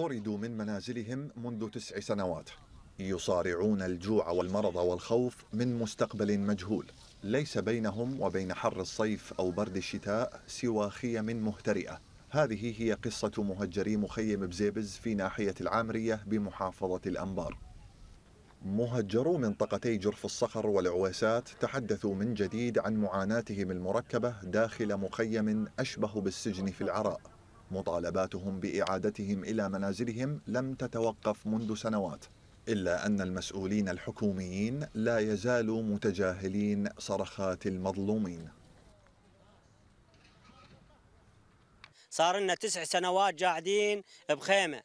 طردوا من منازلهم منذ تسع سنوات يصارعون الجوع والمرض والخوف من مستقبل مجهول ليس بينهم وبين حر الصيف أو برد الشتاء سوى خيم مهترئة هذه هي قصة مهجري مخيم بزيبز في ناحية العامرية بمحافظة الأنبار مهجرو منطقتي جرف الصخر والعويسات تحدثوا من جديد عن معاناتهم المركبة داخل مخيم أشبه بالسجن في العراء مطالباتهم بإعادتهم إلى منازلهم لم تتوقف منذ سنوات إلا أن المسؤولين الحكوميين لا يزالوا متجاهلين صرخات المظلومين صار لنا تسع سنوات قاعدين بخيمة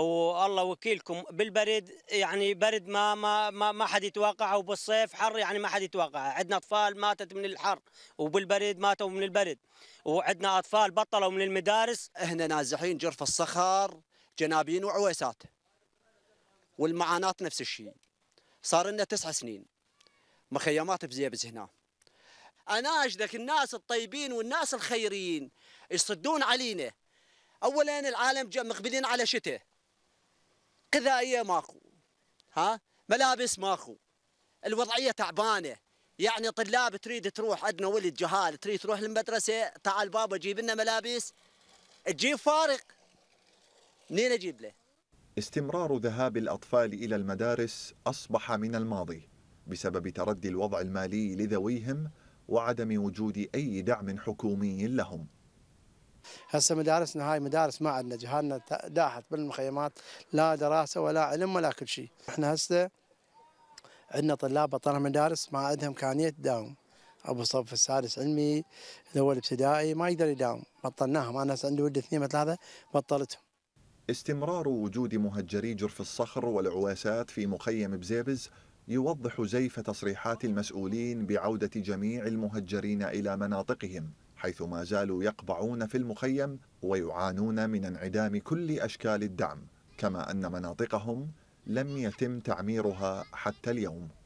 والله وكيلكم بالبرد يعني برد ما ما ما, ما حد يتوقعه وبالصيف حر يعني ما حد يتوقعه عندنا اطفال ماتت من الحر وبالبرد ماتوا من البرد وعندنا اطفال بطلوا من المدارس احنا نازحين جرف الصخر جنابين وعويسات والمعاناة نفس الشيء صار لنا تسع سنين مخيمات بزيبز هنا انا اجدك الناس الطيبين والناس الخيريين يصدون علينا اولا العالم مقبلين على شتاء غذائيه ماكو ها ملابس ماكو الوضعيه تعبانه يعني طلاب تريد تروح عندنا ولد جهال تريد تروح للمدرسه تعال بابا جيب لنا ملابس تجيب فارق منين اجيب له استمرار ذهاب الاطفال الى المدارس اصبح من الماضي بسبب تردي الوضع المالي لذويهم وعدم وجود اي دعم حكومي لهم هسه مدارسنا هاي مدارس ما عندنا جهالنا داحت بالمخيمات لا دراسه ولا علم ولا كل شيء احنا هسه عندنا طلاب بطلنا مدارس ما عندهم امكانيه تداوم ابو صف السادس علمي الاول ابتدائي ما يقدر يداوم بطلناهم انا عندي ولد اثنين ثلاثه بطلتهم استمرار وجود مهجري جرف الصخر والعواسات في مخيم بزيبز يوضح زيف تصريحات المسؤولين بعودة جميع المهجرين إلى مناطقهم حيث ما زالوا يقبعون في المخيم ويعانون من انعدام كل أشكال الدعم كما أن مناطقهم لم يتم تعميرها حتى اليوم